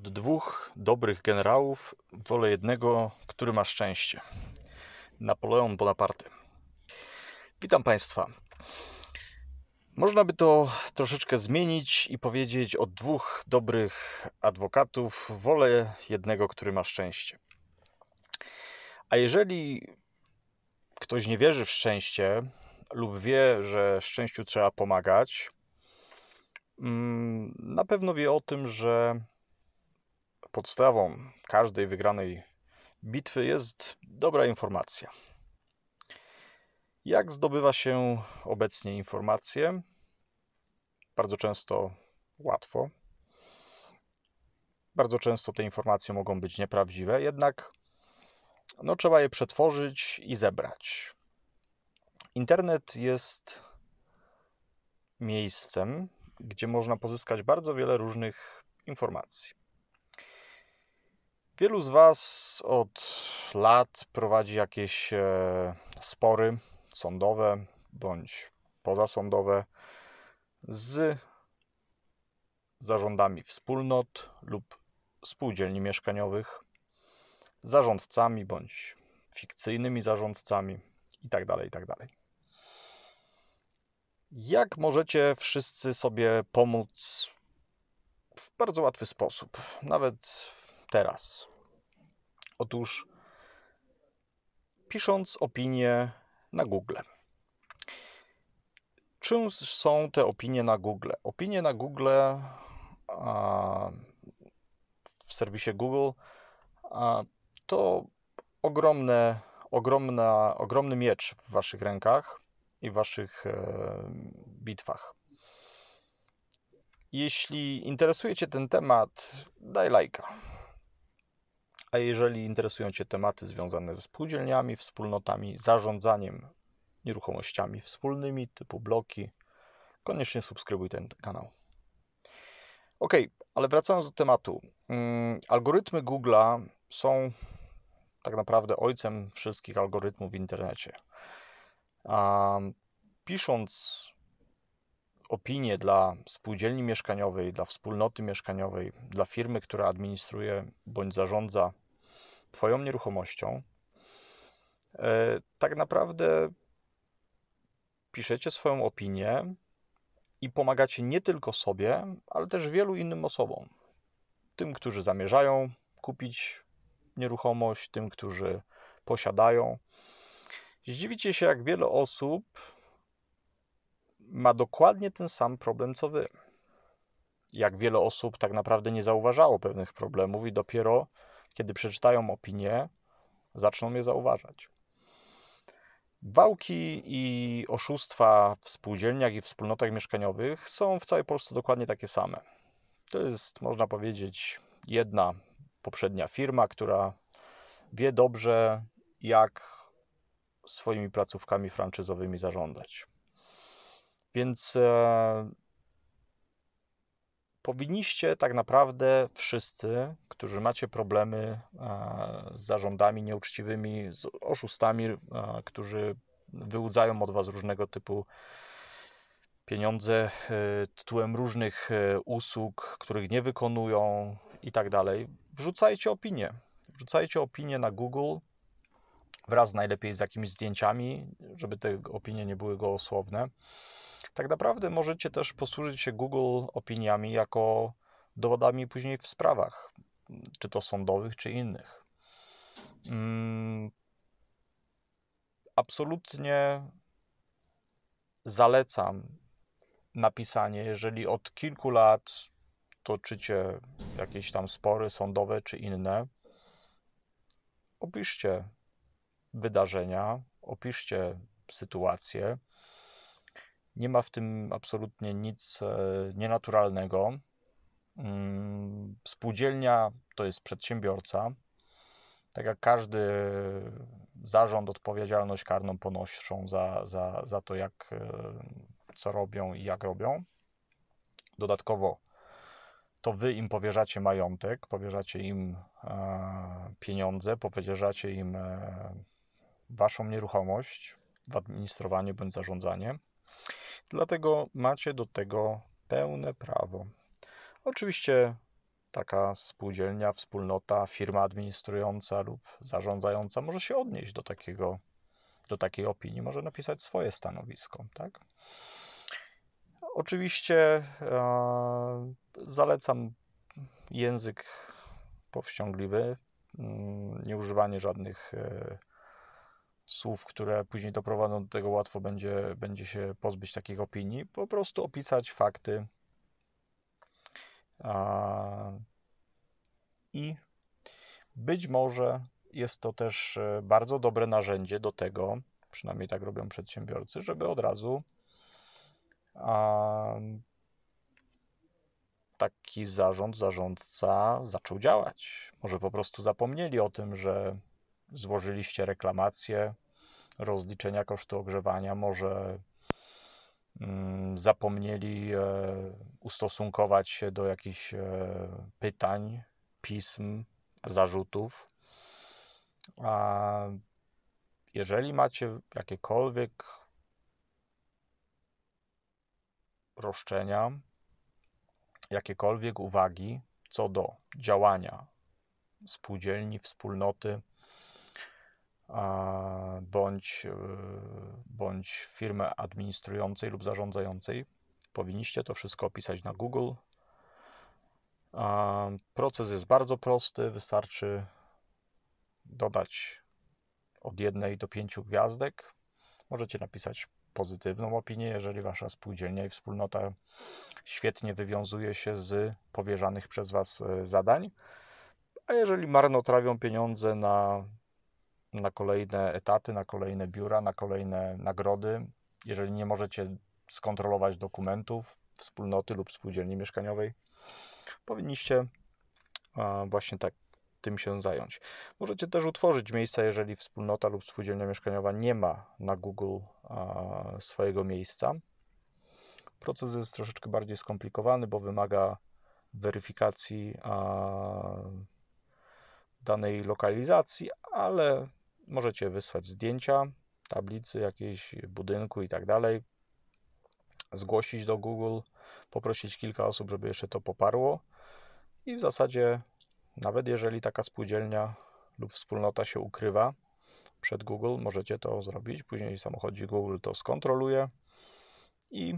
Od dwóch dobrych generałów wolę jednego, który ma szczęście. Napoleon Bonaparte. Witam Państwa. Można by to troszeczkę zmienić i powiedzieć od dwóch dobrych adwokatów wolę jednego, który ma szczęście. A jeżeli ktoś nie wierzy w szczęście lub wie, że szczęściu trzeba pomagać, mm, na pewno wie o tym, że Podstawą każdej wygranej bitwy jest dobra informacja. Jak zdobywa się obecnie informacje? Bardzo często łatwo. Bardzo często te informacje mogą być nieprawdziwe, jednak no, trzeba je przetworzyć i zebrać. Internet jest miejscem, gdzie można pozyskać bardzo wiele różnych informacji. Wielu z Was od lat prowadzi jakieś e, spory sądowe bądź pozasądowe z zarządami wspólnot lub spółdzielni mieszkaniowych, zarządcami bądź fikcyjnymi zarządcami itd. Tak itd. Tak Jak możecie wszyscy sobie pomóc w bardzo łatwy sposób, nawet teraz. Otóż pisząc opinie na Google. Czym są te opinie na Google? Opinie na Google w serwisie Google to ogromne, ogromna, ogromny miecz w waszych rękach i waszych e, bitwach. Jeśli interesuje Cię ten temat, daj lajka. A jeżeli interesują Cię tematy związane ze spółdzielniami, wspólnotami, zarządzaniem nieruchomościami wspólnymi typu bloki, koniecznie subskrybuj ten kanał. Ok, ale wracając do tematu. Mm, algorytmy Google'a są tak naprawdę ojcem wszystkich algorytmów w internecie. pisząc opinie dla spółdzielni mieszkaniowej, dla wspólnoty mieszkaniowej, dla firmy, która administruje bądź zarządza Twoją nieruchomością, e, tak naprawdę piszecie swoją opinię i pomagacie nie tylko sobie, ale też wielu innym osobom. Tym, którzy zamierzają kupić nieruchomość, tym, którzy posiadają. Zdziwicie się, jak wiele osób ma dokładnie ten sam problem co wy. Jak wiele osób tak naprawdę nie zauważało pewnych problemów i dopiero kiedy przeczytają opinie, zaczną je zauważać. Wałki i oszustwa w spółdzielniach i wspólnotach mieszkaniowych są w całej Polsce dokładnie takie same. To jest, można powiedzieć, jedna poprzednia firma, która wie dobrze, jak swoimi placówkami franczyzowymi zarządzać. Więc e, powinniście tak naprawdę wszyscy, którzy macie problemy e, z zarządami nieuczciwymi, z oszustami, e, którzy wyłudzają od was różnego typu pieniądze e, tytułem różnych e, usług, których nie wykonują i tak dalej, wrzucajcie opinie. Wrzucajcie opinie na Google wraz najlepiej z jakimiś zdjęciami, żeby te opinie nie były gołosłowne. Tak naprawdę możecie też posłużyć się Google opiniami jako dowodami później w sprawach, czy to sądowych, czy innych. Mm, absolutnie zalecam napisanie, jeżeli od kilku lat toczycie jakieś tam spory sądowe czy inne, opiszcie wydarzenia, opiszcie sytuację. Nie ma w tym absolutnie nic e, nienaturalnego. Mm, spółdzielnia to jest przedsiębiorca. Tak jak każdy zarząd, odpowiedzialność karną ponoszą za, za, za to, jak, e, co robią i jak robią. Dodatkowo to wy im powierzacie majątek, powierzacie im e, pieniądze, powierzacie im waszą nieruchomość w administrowaniu, bądź zarządzaniu. Dlatego macie do tego pełne prawo. Oczywiście taka spółdzielnia, wspólnota, firma administrująca lub zarządzająca może się odnieść do takiego, do takiej opinii, może napisać swoje stanowisko, tak? Oczywiście e, zalecam język powściągliwy, mm, nie używanie żadnych e, słów, które później doprowadzą do tego, łatwo będzie, będzie się pozbyć takich opinii. Po prostu opisać fakty a, i być może jest to też e, bardzo dobre narzędzie do tego, przynajmniej tak robią przedsiębiorcy, żeby od razu a, taki zarząd, zarządca zaczął działać. Może po prostu zapomnieli o tym, że złożyliście reklamację, rozliczenia kosztu ogrzewania, może mm, zapomnieli e, ustosunkować się do jakichś e, pytań, pism, zarzutów. A jeżeli macie jakiekolwiek roszczenia, jakiekolwiek uwagi co do działania spółdzielni, wspólnoty, bądź, e, bądź firmy administrującej lub zarządzającej. Powinniście to wszystko opisać na Google. Proces jest bardzo prosty, wystarczy dodać od jednej do pięciu gwiazdek. Możecie napisać pozytywną opinię, jeżeli wasza spółdzielnia i wspólnota świetnie wywiązuje się z powierzanych przez was e, zadań. A jeżeli marnotrawią pieniądze na na kolejne etaty, na kolejne biura, na kolejne nagrody. Jeżeli nie możecie skontrolować dokumentów wspólnoty lub spółdzielni mieszkaniowej, powinniście właśnie tak tym się zająć. Możecie też utworzyć miejsca, jeżeli wspólnota lub spółdzielnia mieszkaniowa nie ma na Google swojego miejsca. Proces jest troszeczkę bardziej skomplikowany, bo wymaga weryfikacji danej lokalizacji, ale Możecie wysłać zdjęcia, tablicy jakiejś, budynku i tak dalej. Zgłosić do Google, poprosić kilka osób, żeby jeszcze to poparło. I w zasadzie, nawet jeżeli taka spółdzielnia lub wspólnota się ukrywa przed Google, możecie to zrobić. Później samochodzi Google to skontroluje i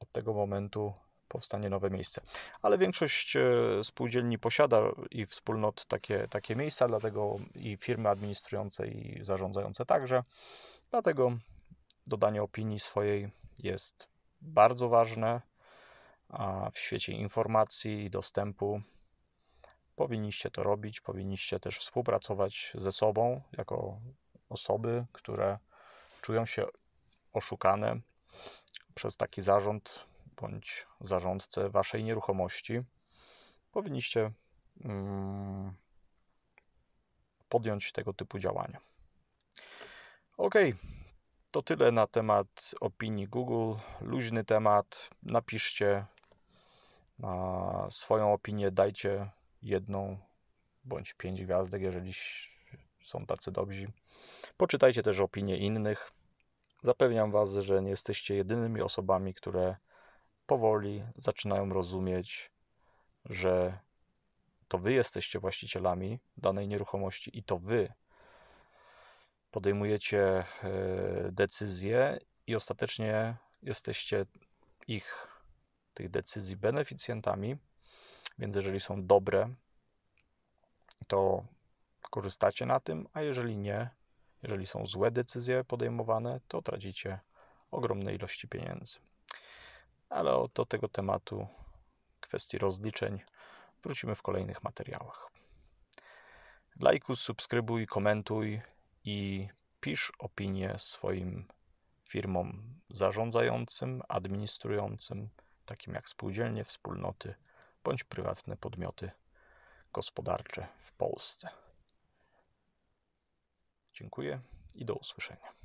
od tego momentu powstanie nowe miejsce. Ale większość e, spółdzielni posiada i wspólnot takie, takie miejsca, dlatego i firmy administrujące i zarządzające także. Dlatego dodanie opinii swojej jest bardzo ważne, a w świecie informacji i dostępu powinniście to robić, powinniście też współpracować ze sobą jako osoby, które czują się oszukane przez taki zarząd bądź zarządcę waszej nieruchomości, powinniście mm, podjąć tego typu działania. Ok, to tyle na temat opinii Google. Luźny temat. Napiszcie swoją opinię, dajcie jedną bądź pięć gwiazdek, jeżeli są tacy dobrzy. Poczytajcie też opinie innych. Zapewniam Was, że nie jesteście jedynymi osobami, które powoli zaczynają rozumieć, że to wy jesteście właścicielami danej nieruchomości i to wy podejmujecie e, decyzje i ostatecznie jesteście ich, tych decyzji beneficjentami. Więc jeżeli są dobre, to korzystacie na tym, a jeżeli nie, jeżeli są złe decyzje podejmowane, to tracicie ogromne ilości pieniędzy ale do tego tematu, kwestii rozliczeń, wrócimy w kolejnych materiałach. Lajkuj, subskrybuj, komentuj i pisz opinie swoim firmom zarządzającym, administrującym, takim jak spółdzielnie, wspólnoty bądź prywatne podmioty gospodarcze w Polsce. Dziękuję i do usłyszenia.